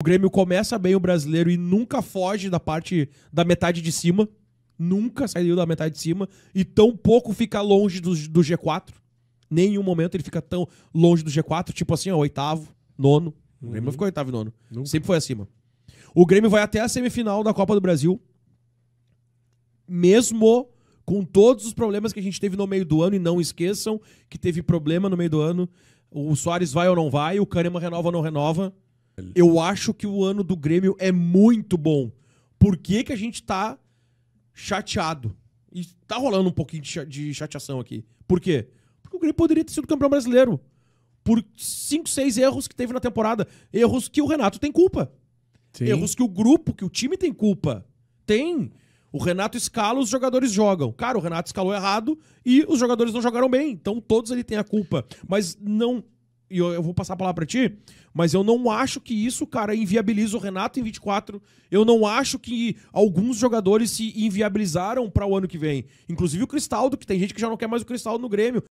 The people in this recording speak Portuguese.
O Grêmio começa bem o brasileiro e nunca foge da parte da metade de cima. Nunca saiu da metade de cima. E tão pouco fica longe do, do G4. Nenhum momento ele fica tão longe do G4. Tipo assim, ó, oitavo, nono. O Grêmio uhum. não ficou oitavo e nono. Nunca. Sempre foi acima. O Grêmio vai até a semifinal da Copa do Brasil. Mesmo com todos os problemas que a gente teve no meio do ano. E não esqueçam que teve problema no meio do ano. O Soares vai ou não vai. O Kahneman renova ou não renova. Eu acho que o ano do Grêmio é muito bom. Por que, que a gente tá chateado? E tá rolando um pouquinho de chateação aqui. Por quê? Porque o Grêmio poderia ter sido campeão brasileiro. Por cinco, seis erros que teve na temporada. Erros que o Renato tem culpa. Sim. Erros que o grupo, que o time tem culpa. Tem. O Renato escala, os jogadores jogam. Cara, o Renato escalou errado e os jogadores não jogaram bem. Então todos ele tem a culpa. Mas não e eu, eu vou passar a palavra para ti, mas eu não acho que isso, cara, inviabiliza o Renato em 24. Eu não acho que alguns jogadores se inviabilizaram para o ano que vem. Inclusive o Cristaldo, que tem gente que já não quer mais o Cristaldo no Grêmio.